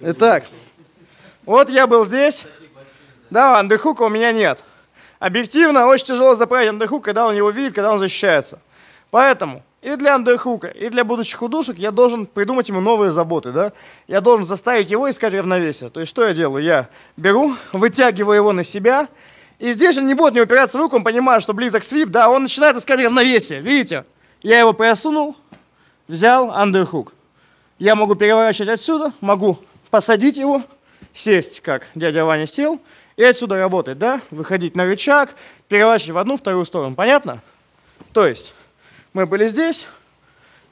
Итак, вот я был здесь. Да, андерхука у меня нет. Объективно очень тяжело заправить андехук, когда он его видит, когда он защищается. Поэтому и для андехука, и для будущих удушек я должен придумать ему новые заботы. Да? Я должен заставить его искать равновесие. То есть что я делаю? Я беру, вытягиваю его на себя, и здесь он не будет не упираться в руку, он понимает, что близок свип, да, он начинает искать равновесие. Видите? Я его просунул, взял андерхук. Я могу переворачивать отсюда, могу посадить его, сесть, как дядя Ваня сел, и отсюда работать, да? Выходить на рычаг, переворачивать в одну, вторую сторону, понятно? То есть мы были здесь,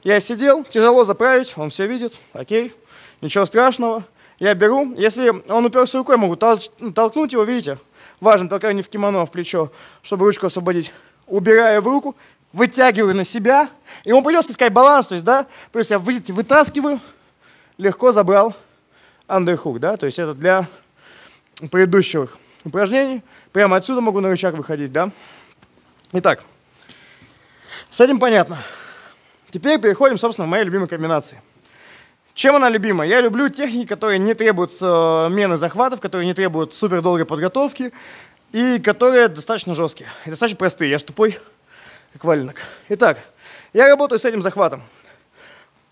я сидел, тяжело заправить, он все видит, окей, ничего страшного. Я беру, если он уперся рукой, могу тол толкнуть его, видите? Важно, толкаю не в кимоно, а в плечо, чтобы ручку освободить. Убираю в руку, вытягиваю на себя, и он придется искать баланс, то есть, да, плюс я видите, вытаскиваю, легко забрал андерхук, да, то есть это для предыдущих упражнений. Прямо отсюда могу на рычаг выходить, да. Итак, с этим понятно. Теперь переходим, собственно, к моей любимой комбинации. Чем она любима? Я люблю техники, которые не требуют э, смены захватов, которые не требуют супер долгой подготовки и которые достаточно жесткие и достаточно простые. Я ж тупой как валенок. Итак, я работаю с этим захватом.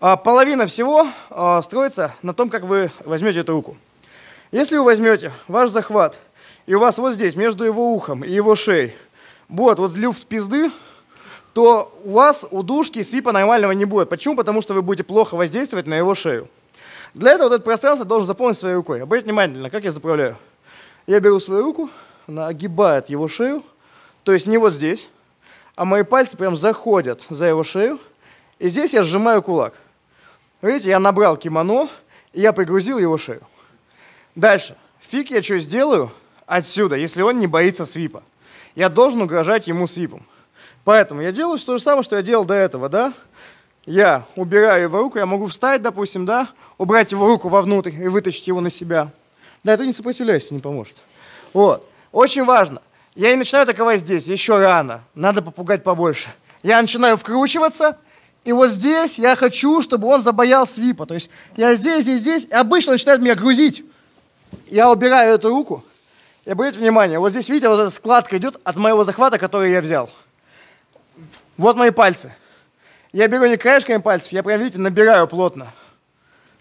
А половина всего а, строится на том, как вы возьмете эту руку. Если вы возьмете ваш захват, и у вас вот здесь, между его ухом и его шеей, будет вот люфт пизды, то у вас удушки сипа нормального не будет. Почему? Потому что вы будете плохо воздействовать на его шею. Для этого вот это пространство должен заполнить своей рукой. Обратите внимательно, как я заправляю. Я беру свою руку, она огибает его шею, то есть не вот здесь, а мои пальцы прям заходят за его шею, и здесь я сжимаю кулак. Видите, я набрал кимоно, и я пригрузил его шею. Дальше. Фиг я что сделаю отсюда, если он не боится свипа. Я должен угрожать ему свипом. Поэтому я делаю то же самое, что я делал до этого, да? Я убираю его руку, я могу встать, допустим, да, убрать его руку вовнутрь и вытащить его на себя. Да, это не сопротивляйся, не поможет. Вот. Очень важно. Я не начинаю атаковать здесь, еще рано. Надо попугать побольше. Я начинаю вкручиваться, и вот здесь я хочу, чтобы он забоял свипа. То есть я здесь, и здесь, и обычно начинает меня грузить. Я убираю эту руку, и обратите внимание, вот здесь, видите, вот эта складка идет от моего захвата, который я взял. Вот мои пальцы. Я беру не краешками пальцев, я прям, видите, набираю плотно.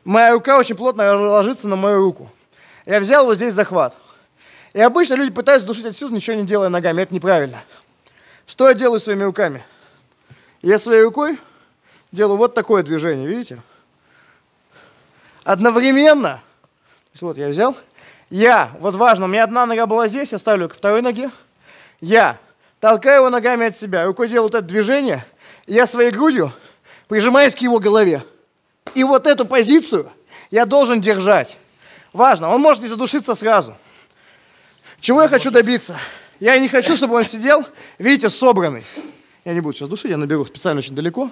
Моя рука очень плотно ложится на мою руку. Я взял вот здесь захват. И обычно люди пытаются душить отсюда, ничего не делая ногами. Это неправильно. Что я делаю своими руками? Я своей рукой делаю вот такое движение, видите? Одновременно, то есть вот я взял, я, вот важно, у меня одна нога была здесь, я ставлю к второй ноге, я толкаю его ногами от себя, рукой делаю вот это движение, я своей грудью прижимаюсь к его голове. И вот эту позицию я должен держать. Важно, он может не задушиться сразу – чего я хочу добиться? Я не хочу, чтобы он сидел, видите, собранный. Я не буду сейчас душить, я наберу специально очень далеко.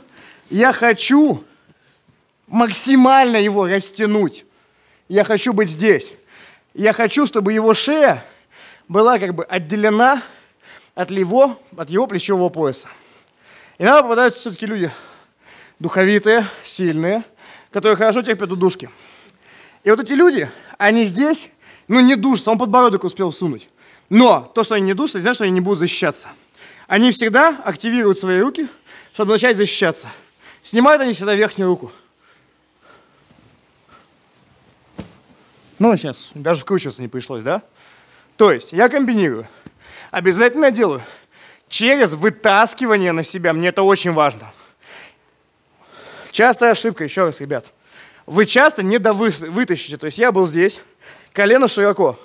Я хочу максимально его растянуть. Я хочу быть здесь. Я хочу, чтобы его шея была как бы отделена от его, от его плечевого пояса. И нам попадаются все-таки люди духовитые, сильные, которые хорошо терпят удушки. И вот эти люди, они здесь ну, не душится, он подбородок успел сунуть. Но то, что они не душатся, значит, что они не будут защищаться. Они всегда активируют свои руки, чтобы начать защищаться. Снимают они всегда верхнюю руку. Ну, сейчас, даже вкручиваться не пришлось, да? То есть, я комбинирую. Обязательно делаю через вытаскивание на себя. Мне это очень важно. Частая ошибка, еще раз, ребят. Вы часто не вытащите. То есть я был здесь, колено широко.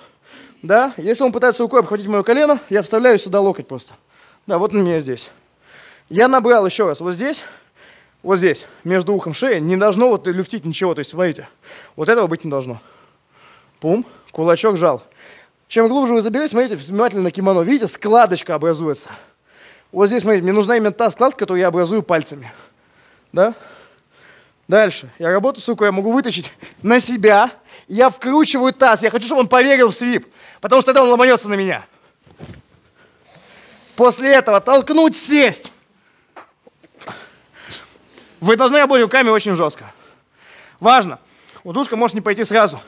Да? Если он пытается рукой обхватить мое колено, я вставляю сюда локоть просто. Да, вот на меня здесь. Я набрал еще раз вот здесь, вот здесь, между ухом шеи. Не должно вот люфтить ничего. То есть, смотрите, вот этого быть не должно. Пум, кулачок жал. Чем глубже вы заберете, смотрите, внимательно на кимоно. Видите, складочка образуется. Вот здесь, смотрите, мне нужна именно та складка, которую я образую пальцами. Да? Дальше. Я работаю с рукой, я могу вытащить на себя, я вкручиваю таз. Я хочу, чтобы он поверил в свип. Потому что тогда он ломанется на меня. После этого толкнуть, сесть. Вы должны обоими руками очень жестко. Важно. Удушка может не пойти сразу.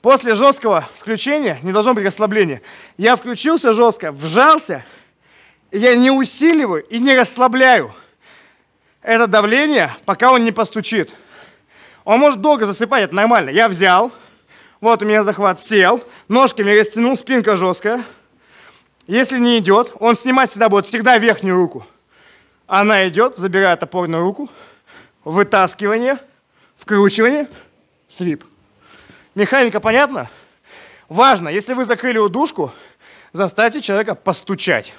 После жесткого включения не должно быть расслабления. Я включился жестко, вжался, я не усиливаю и не расслабляю это давление, пока он не постучит. Он может долго засыпать, это нормально. Я взял, вот у меня захват. Сел, ножками растянул, спинка жесткая. Если не идет, он снимать всегда будет всегда верхнюю руку. Она идет, забирает опорную руку, вытаскивание, вкручивание, свип. Механика понятна? Важно, если вы закрыли удушку, заставьте человека постучать.